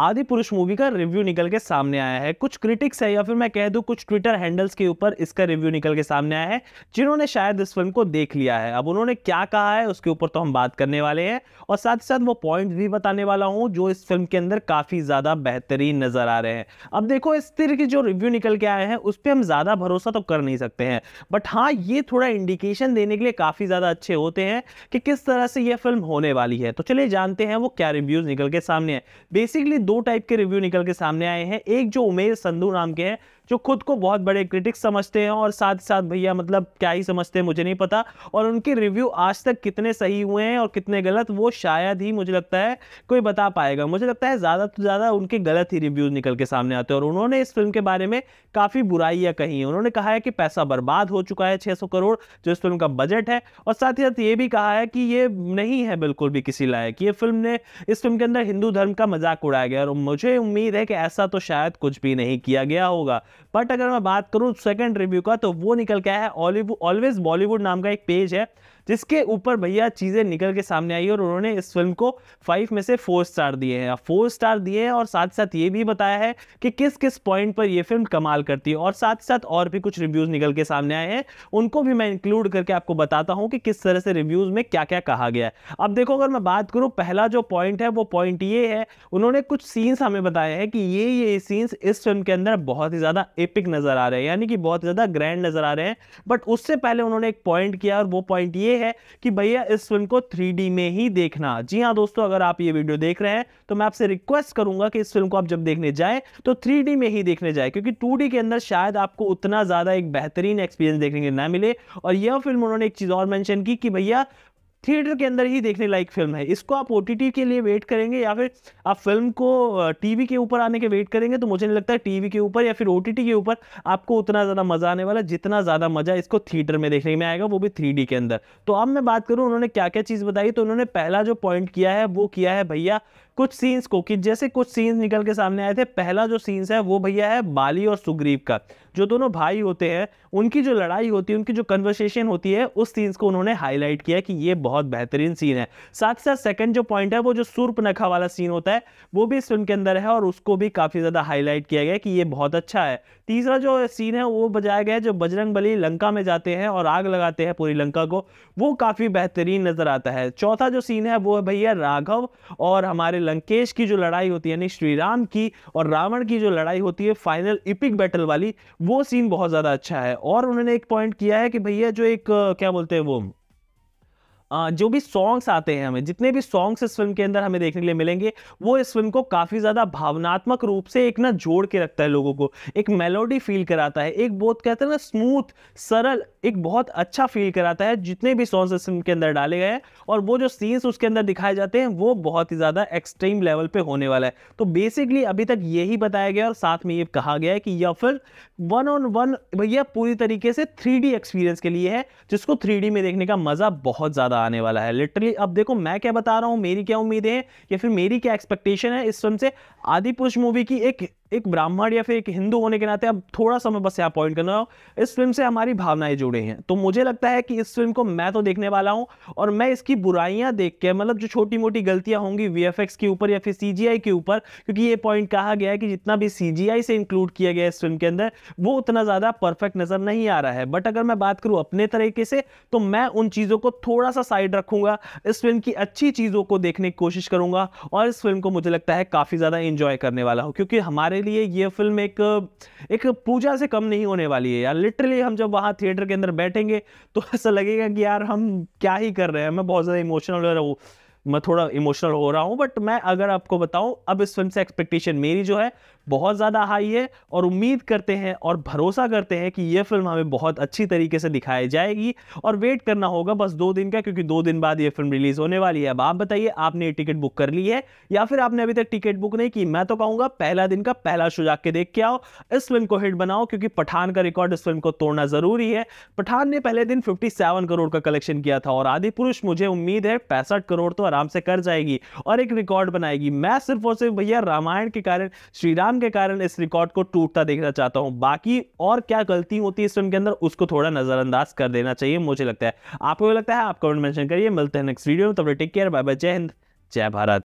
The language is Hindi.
आदि पुरुष मूवी का रिव्यू निकल के सामने आया है कुछ क्रिटिक्स है या फिर मैं कह दूं कुछ ट्विटर हैंडल्स के ऊपर इसका रिव्यू निकल के सामने आया है जिन्होंने शायद इस फिल्म को देख लिया है अब उन्होंने क्या कहा है उसके ऊपर तो हम बात करने वाले हैं और साथ ही साथ वो पॉइंट भी बताने वाला हूँ जो इस फिल्म के अंदर काफ़ी ज़्यादा बेहतरीन नज़र आ रहे हैं अब देखो इस तरह के जो रिव्यू निकल के आए हैं उस पर हम ज़्यादा भरोसा तो कर नहीं सकते हैं बट हाँ ये थोड़ा इंडिकेशन देने के लिए काफ़ी ज़्यादा अच्छे होते हैं कि किस तरह से यह फिल्म होने वाली है तो चलिए जानते हैं वो क्या रिव्यूज़ निकल के सामने है बेसिकली दो टाइप के रिव्यू निकल के सामने आए हैं एक जो उमेश संधू नाम के हैं जो खुद को बहुत बड़े क्रिटिक्स समझते हैं और साथ साथ भैया मतलब क्या ही समझते हैं मुझे नहीं पता और उनके रिव्यू आज तक कितने सही हुए हैं और कितने गलत वो शायद ही मुझे लगता है कोई बता पाएगा मुझे लगता है ज़्यादा से ज़्यादा उनके गलत ही रिव्यूज़ निकल के सामने आते हैं और उन्होंने इस फिल्म के बारे में काफ़ी बुराइयाँ कही उन्होंने कहा है कि पैसा बर्बाद हो चुका है छः करोड़ जो इस फिल्म का बजट है और साथ ही साथ ये भी कहा है कि ये नहीं है बिल्कुल भी किसी लायक ये फिल्म ने इस फिल्म के अंदर हिंदू धर्म का मजाक उड़ाया गया और मुझे उम्मीद है कि ऐसा तो शायद कुछ भी नहीं किया गया होगा बट अगर मैं बात करूँ सेकेंड रिव्यू का तो वो निकल के आया है ऑलवेज बॉलीवुड नाम का एक पेज है जिसके ऊपर भैया चीज़ें निकल के सामने आई और उन्होंने इस फिल्म को फाइव में से फोर स्टार दिए हैं फोर स्टार दिए हैं और साथ साथ ये भी बताया है कि किस किस पॉइंट पर यह फिल्म कमाल करती है और साथ साथ और भी कुछ रिव्यूज़ निकल के सामने आए हैं उनको भी मैं इंक्लूड करके आपको बताता हूँ कि किस तरह से रिव्यूज़ में क्या क्या कहा गया है अब देखो अगर मैं बात करूँ पहला जो पॉइंट है वो पॉइंट ये है उन्होंने कुछ सीन्स हमें बताए हैं कि ये ये सीन्स इस फिल्म के अंदर बहुत ही ज़्यादा एपिक नज़र आ रहे हैं यानी कि बहुत ज़्यादा ग्रैंड नज़र आ रहे हैं बट उससे पहले उन्होंने एक पॉइंट किया और वो पॉइंट ये है कि भैया इस फिल्म को थ्री में ही देखना जी हाँ दोस्तों अगर आप ये वीडियो देख रहे हैं तो मैं आपसे रिक्वेस्ट करूंगा कि इस फिल्म को आप जब देखने जाएं तो थ्री में ही देखने जाएं क्योंकि टू के अंदर शायद आपको उतना ज़्यादा एक बेहतरीन एक्सपीरियंस देखने के ना मिले और यह फिल्म उन्होंने एक चीज़ और मैंशन की कि भैया थिएटर के अंदर ही देखने लायक फिल्म है इसको आप ओ के लिए वेट करेंगे या फिर आप फिल्म को टीवी के ऊपर आने के वेट करेंगे तो मुझे नहीं लगता है टीवी के ऊपर या फिर ओ के ऊपर आपको उतना ज़्यादा मज़ा आने वाला जितना ज़्यादा मज़ा इसको थिएटर में देखने में आएगा वो भी थ्री के अंदर तो अब मैं बात करूँ उन्होंने क्या क्या चीज़ बताई तो उन्होंने पहला जो पॉइंट किया है वो किया है भैया कुछ सीन्स को कि जैसे कुछ सीन्स निकल के सामने आए थे पहला जो सीन्स है वो भैया है बाली और सुग्रीव का जो दोनों भाई होते हैं उनकी जो लड़ाई होती है उनकी जो कन्वर्सेशन होती है उस सीन्स को उन्होंने हाईलाइट किया कि ये बहुत बेहतरीन सीन है साथ ही साथ सेकेंड जो पॉइंट है वो जो सूर्प नखा वाला सीन होता है वो भी इस फिल्म के अंदर है और उसको भी काफ़ी ज़्यादा हाईलाइट किया गया कि ये बहुत अच्छा है तीसरा जो सीन है वो बजाया गया जो बजरंग बली लंका में जाते हैं और आग लगाते हैं पूरी लंका को वो काफ़ी बेहतरीन नज़र आता है चौथा जो सीन है वो है भैया राघव और हमारे लंकेश की जो लड़ाई होती है यानी श्री राम की और रावण की जो लड़ाई होती है फाइनल इपिक बैटल वाली वो सीन बहुत ज़्यादा अच्छा है और उन्होंने एक पॉइंट किया है कि भैया जो एक क्या बोलते हैं वो जो भी सॉन्ग्स आते हैं हमें जितने भी सॉन्ग्स इस फिल्म के अंदर हमें देखने के लिए मिलेंगे वो इस फिल्म को काफ़ी ज़्यादा भावनात्मक रूप से एक ना जोड़ के रखता है लोगों को एक मेलोडी फील कराता है एक बहुत कहते हैं ना स्मूथ सरल एक बहुत अच्छा फील कराता है जितने भी सॉन्ग्स इस फिल्म के अंदर डाले गए हैं और वो जो सीन्स उसके अंदर दिखाए जाते हैं वो बहुत ही ज़्यादा एक्सट्रीम लेवल पर होने वाला है तो बेसिकली अभी तक यही बताया गया और साथ में ये कहा गया है कि यह फिल्म वन ऑन वन भैया पूरी तरीके से थ्री एक्सपीरियंस के लिए है जिसको थ्री में देखने का मज़ा बहुत ज़्यादा आने वाला है लिटरली अब देखो मैं क्या बता रहा हूँ मेरी क्या उम्मीदें हैं या फिर मेरी क्या एक्सपेक्टेशन है इस फिल्म से आदि पुरुष मूवी की एक एक ब्राह्मण या फिर एक हिंदू होने के नाते अब थोड़ा सा मैं बस यहाँ पॉइंट करना हूँ इस फिल्म से हमारी भावनाएं जुड़ी हैं तो मुझे लगता है कि इस फिल्म को मैं तो देखने वाला हूँ और मैं इसकी बुराइयाँ देख के मतलब जो छोटी मोटी गलतियाँ होंगी वी के ऊपर या फिर सी के ऊपर क्योंकि ये पॉइंट कहा गया है कि जितना भी सी से इंक्लूड किया गया इस फिल्म के अंदर वो उतना ज़्यादा परफेक्ट नज़र नहीं आ रहा है बट अगर मैं बात करूँ अपने तरीके से तो मैं उन चीज़ों को थोड़ा सा साइड रखूँगा इस फिल्म की अच्छी चीज़ों को देखने की कोशिश करूँगा और इस फिल्म को मुझे लगता है काफ़ी ज़्यादा इंजॉय करने वाला हूँ क्योंकि हमारे हमारे लिए ये फिल्म एक एक पूजा से कम नहीं होने वाली है यार लिटरली हम जब वहाँ थिएटर के अंदर बैठेंगे तो ऐसा लगेगा कि यार हम क्या ही कर रहे हैं मैं बहुत ज़्यादा इमोशनल हो रहा हूँ मैं थोड़ा इमोशनल हो रहा हूँ बट मैं अगर आपको बताऊँ अब इस फिल्म से एक्सपेक्टेशन मेरी जो है बहुत ज़्यादा हाई है और उम्मीद करते हैं और भरोसा करते हैं कि यह फिल्म हमें बहुत अच्छी तरीके से दिखाई जाएगी और वेट करना होगा बस दो दिन का क्योंकि दो दिन बाद ये फिल्म रिलीज होने वाली है अब आप बताइए आपने ये टिकट बुक कर ली है या फिर आपने अभी तक टिकट बुक नहीं की मैं तो कहूँगा पहला दिन का पहला शो जाके देख के आओ इस फिल्म को हिट बनाओ क्योंकि पठान का रिकॉर्ड इस फिल्म को तोड़ना ज़रूरी है पठान ने पहले दिन फिफ्टी करोड़ का कलेक्शन किया था और आदि पुरुष मुझे उम्मीद है पैंसठ करोड़ तो आराम से कर जाएगी और एक रिकॉर्ड बनाएगी मैं सिर्फ और सिर्फ भैया रामायण के कारण श्रीराम के कारण इस रिकॉर्ड को टूटता देखना चाहता हूं बाकी और क्या गलती होती है इस के अंदर उसको थोड़ा नजरअंदाज कर देना चाहिए मुझे लगता है आपको लगता है आप कमेंट मेंशन करिए मिलते हैं नेक्स्ट वीडियो में तब टेक केयर बाय बाय जय हिंद जय भारत